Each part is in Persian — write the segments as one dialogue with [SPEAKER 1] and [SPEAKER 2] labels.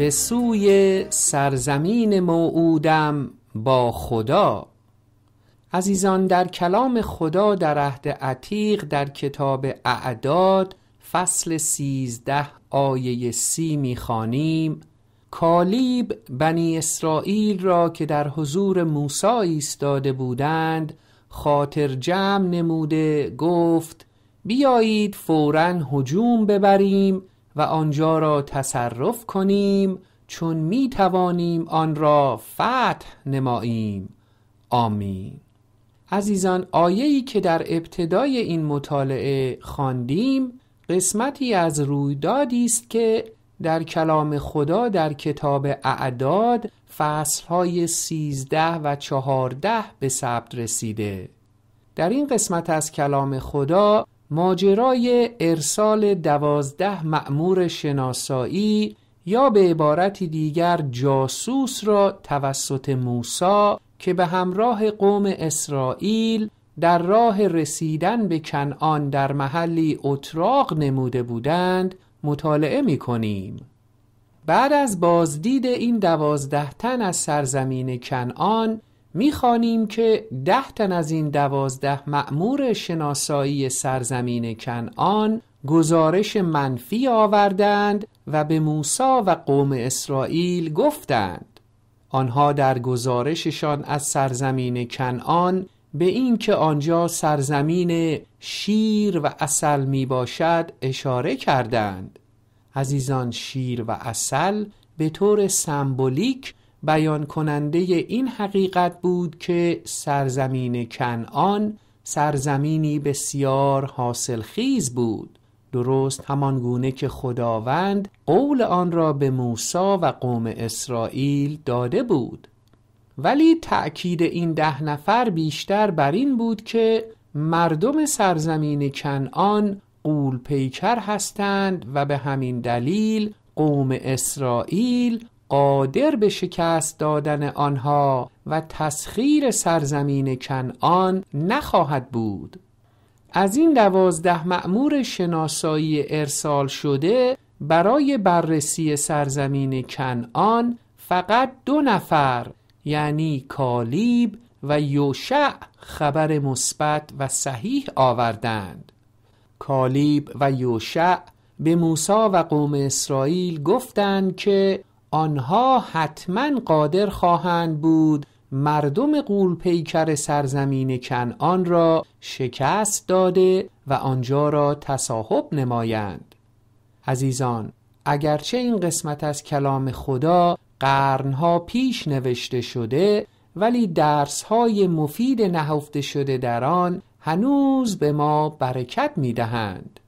[SPEAKER 1] به سوی سرزمین موعودم با خدا عزیزان در کلام خدا در عهد عتیق در کتاب اعداد فصل سیزده آیه سی میخوانیم کالیب بنی اسرائیل را که در حضور موسی ایستاده بودند خاطر جمع نموده گفت بیایید فورا هجوم ببریم و آنجا را تصرف کنیم چون می توانیم آن را فتح نماییم آمین عزیزان آیه‌ای که در ابتدای این مطالعه خواندیم قسمتی از رویدادی است که در کلام خدا در کتاب اعداد فصلهای سیزده و چهارده به ثبت رسیده در این قسمت از کلام خدا ماجرای ارسال دوازده معمور شناسایی یا به عبارتی دیگر جاسوس را توسط موسی که به همراه قوم اسرائیل در راه رسیدن به کنعان در محلی اتراق نموده بودند مطالعه می کنیم. بعد از بازدید این دوازده تن از سرزمین کنعان میخوانیم که ده تن از این دوازده مأمور شناسایی سرزمین کنعان گزارش منفی آوردند و به موسی و قوم اسرائیل گفتند آنها در گزارششان از سرزمین کنعان به اینکه آنجا سرزمین شیر و اصل می باشد اشاره کردند عزیزان شیر و اصل به طور سمبولیک بیان کننده این حقیقت بود که سرزمین کنعان سرزمینی بسیار حاصلخیز بود درست همان گونه که خداوند قول آن را به موسی و قوم اسرائیل داده بود ولی تأکید این ده نفر بیشتر بر این بود که مردم سرزمین کنعان قول پیکر هستند و به همین دلیل قوم اسرائیل قادر به شکست دادن آنها و تسخیر سرزمین کنعان نخواهد بود از این دوازده مأمور شناسایی ارسال شده برای بررسی سرزمین کنعان فقط دو نفر یعنی کالیب و یوشع خبر مثبت و صحیح آوردند کالیب و یوشع به موسی و قوم اسرائیل گفتند که آنها حتما قادر خواهند بود مردم قولپیکر پیکر سرزمین کنعان را شکست داده و آنجا را تصاحب نمایند عزیزان اگرچه این قسمت از کلام خدا قرنها پیش نوشته شده ولی درسهای مفید نهفته شده در آن هنوز به ما برکت می دهند.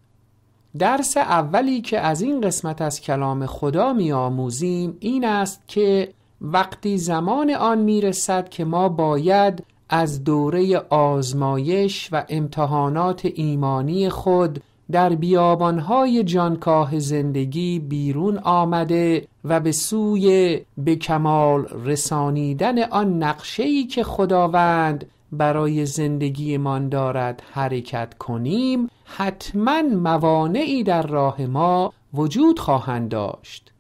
[SPEAKER 1] درس اولی که از این قسمت از کلام خدا میآموزیم این است که وقتی زمان آن رسد که ما باید از دوره آزمایش و امتحانات ایمانی خود در بیابانهای جانکاه زندگی بیرون آمده و به سوی به کمال رسانیدن آن نقشهی که خداوند برای زندگیمان دارد حرکت کنیم حتما موانعی در راه ما وجود خواهند داشت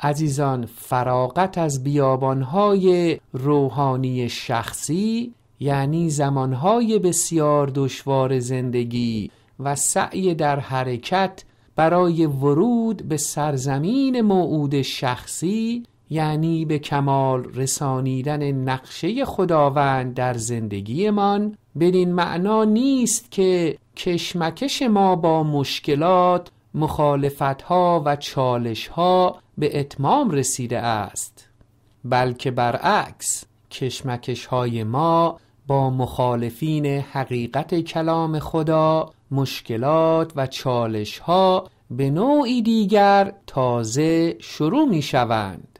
[SPEAKER 1] عزیزان فراغت از بیابانهای روحانی شخصی یعنی زمانهای بسیار دشوار زندگی و سعی در حرکت برای ورود به سرزمین موعود شخصی یعنی به کمال رسانیدن نقشه خداوند در زندگیمان بدین معنا نیست که کشمکش ما با مشکلات مخالفتها و چالشها به اتمام رسیده است بلکه برعکس کشمکش های ما با مخالفین حقیقت کلام خدا مشکلات و چالش ها به نوعی دیگر تازه شروع می شوند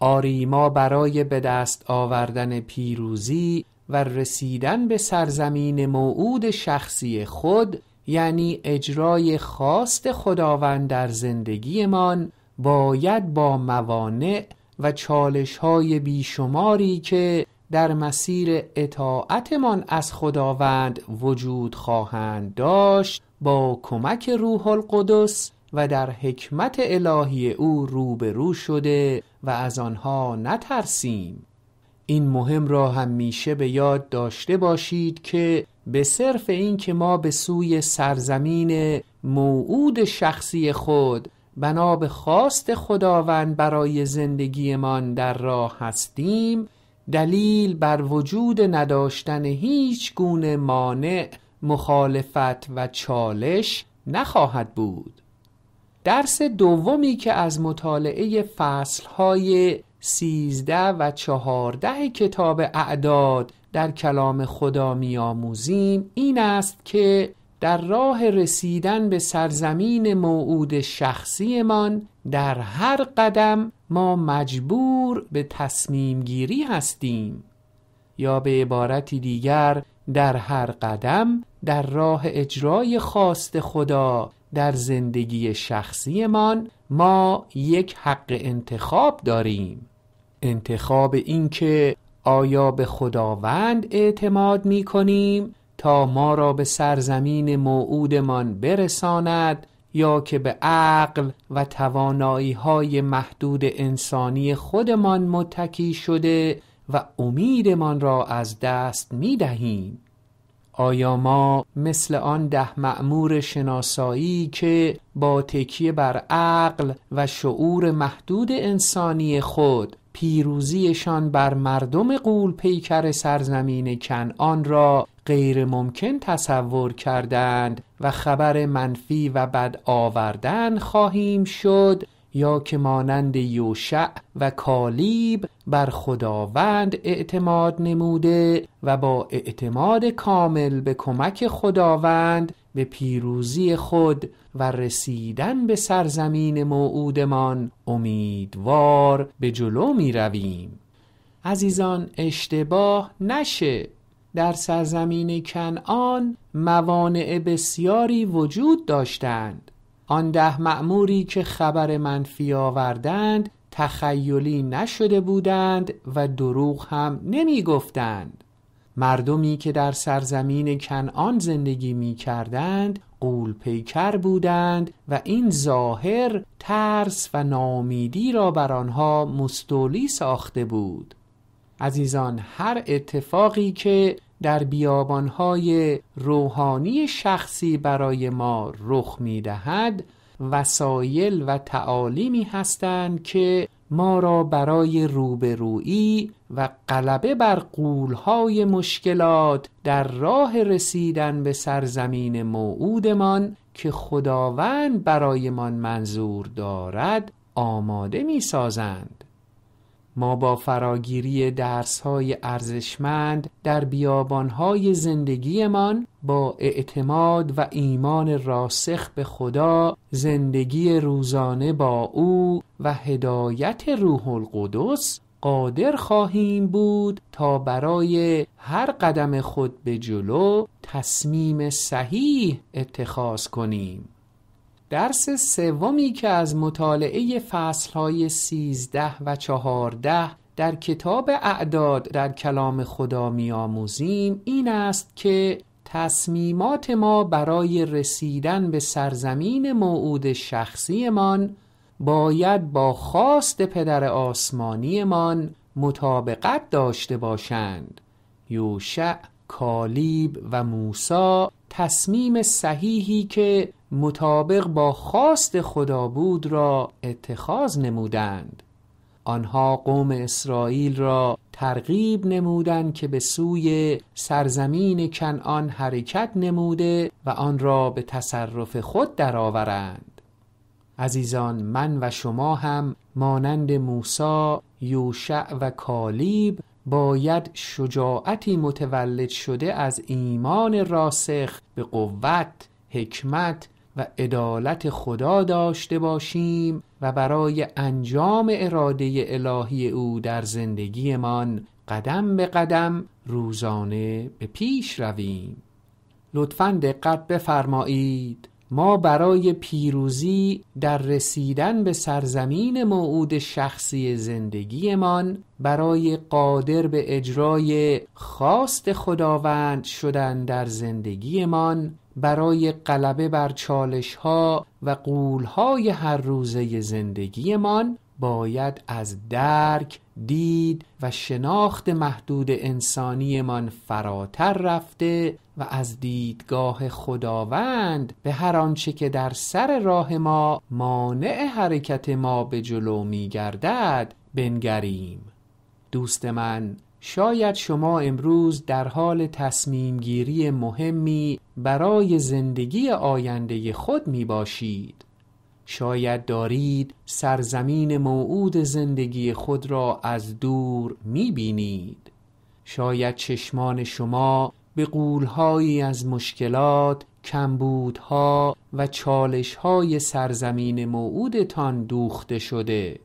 [SPEAKER 1] آری ما برای به دست آوردن پیروزی و رسیدن به سرزمین موعود شخصی خود یعنی اجرای خواست خداوند در زندگیمان باید با موانع و چالش های بیشماری که در مسیر اطاعتمان از خداوند وجود خواهند داشت با کمک روح القدس و در حکمت الهی او روبرو شده و از آنها نترسیم این مهم را همیشه به یاد داشته باشید که به صرف اینکه ما به سوی سرزمین موعود شخصی خود بنا به خواست خداوند برای زندگیمان در راه هستیم دلیل بر وجود نداشتن هیچ گونه مانع مخالفت و چالش نخواهد بود درس دومی که از مطالعه فصلهای 13 و 14 کتاب اعداد در کلام خدا میآموزیم این است که در راه رسیدن به سرزمین موعود شخصیمان در هر قدم ما مجبور به تصمیم گیری هستیم یا به عبارتی دیگر در هر قدم در راه اجرای خواست خدا در زندگی شخصیمان ما یک حق انتخاب داریم انتخاب اینکه آیا به خداوند اعتماد می کنیم تا ما را به سرزمین موعودمان برساند یا که به عقل و توانایی های محدود انسانی خودمان متکی شده و امیدمان را از دست می دهیم آیا ما مثل آن ده معمور شناسایی که با تکیه بر عقل و شعور محدود انسانی خود پیروزیشان بر مردم قول پیکر سرزمین کنعان را غیر ممکن تصور کردند و خبر منفی و بد آوردن خواهیم شد یا که مانند یوشع و کالیب بر خداوند اعتماد نموده و با اعتماد کامل به کمک خداوند به پیروزی خود و رسیدن به سرزمین موعودمان امیدوار به جلو می رویم عزیزان اشتباه نشه در سرزمین کنعان موانع بسیاری وجود داشتند آن ده مأموری که خبر منفی آوردند تخیلی نشده بودند و دروغ هم نمی گفتند مردمی که در سرزمین کنعان زندگی می کردند قول پیکر بودند و این ظاهر ترس و نامیدی را بر آنها مستولی ساخته بود عزیزان هر اتفاقی که در بیابانهای روحانی شخصی برای ما رخ می دهد وسایل و تعالیمی هستند که ما را برای روبرویی و غلبه بر قولهای مشکلات در راه رسیدن به سرزمین موعودمان که خداوند برایمان منظور دارد آماده می سازند. ما با فراگیری درسهای ارزشمند در بیابانهای زندگیمان با اعتماد و ایمان راسخ به خدا زندگی روزانه با او و هدایت روح القدس قادر خواهیم بود تا برای هر قدم خود به جلو تصمیم صحیح اتخاذ کنیم درس سومی که از مطالعه فصلهای سیزده و چهارده در کتاب اعداد در کلام خدا آموزیم این است که تصمیمات ما برای رسیدن به سرزمین موعود شخصیمان باید با خواست پدر آسمانیمان مطابقت داشته باشند یوشع کالیب و موسا تصمیم صحیحی که مطابق با خواست خدا بود را اتخاذ نمودند آنها قوم اسرائیل را ترغیب نمودند که به سوی سرزمین کنعان حرکت نموده و آن را به تصرف خود درآورند عزیزان من و شما هم مانند موسی یوشع و کالیب باید شجاعتی متولد شده از ایمان راسخ به قوت حکمت و عدالت خدا داشته باشیم و برای انجام اراده الهی او در زندگیمان قدم به قدم روزانه به پیش رویم لطفا دقت بفرمایید ما برای پیروزی در رسیدن به سرزمین موعود شخصی زندگیمان برای قادر به اجرای خواست خداوند شدن در زندگیمان برای غلبه بر چالش ها و قول های هر روزه زندگیمان باید از درک دید و شناخت محدود انسانیمان فراتر رفته و از دیدگاه خداوند به هر آنچه که در سر راه ما مانع حرکت ما به جلو می گردد بنگریم دوست من شاید شما امروز در حال تصمیم گیری مهمی برای زندگی آینده خود می باشید شاید دارید سرزمین موعود زندگی خود را از دور می بینید شاید چشمان شما به قولهایی از مشکلات کمبودها و چالشهای سرزمین موعودتان دوخته شده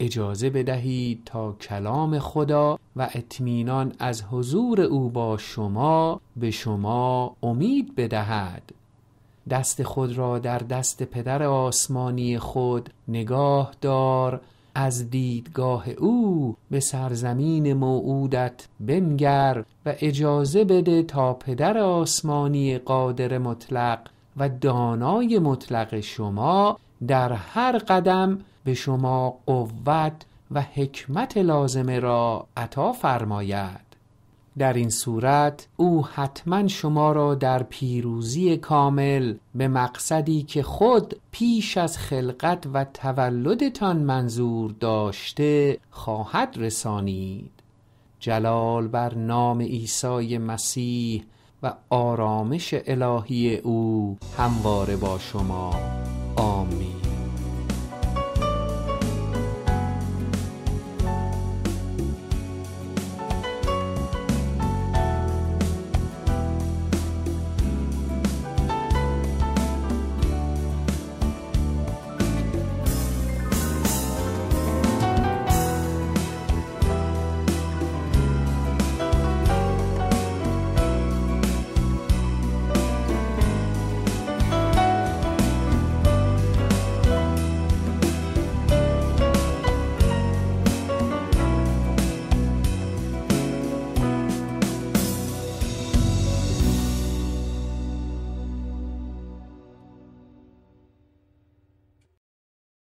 [SPEAKER 1] اجازه بدهید تا کلام خدا و اطمینان از حضور او با شما به شما امید بدهد دست خود را در دست پدر آسمانی خود نگاه دار از دیدگاه او به سرزمین موعودت بنگر و اجازه بده تا پدر آسمانی قادر مطلق و دانای مطلق شما در هر قدم به شما قوت و حکمت لازمه را عطا فرماید در این صورت او حتما شما را در پیروزی کامل به مقصدی که خود پیش از خلقت و تولدتان منظور داشته خواهد رسانید جلال بر نام عیسی مسیح و آرامش الهی او همواره با شما آمین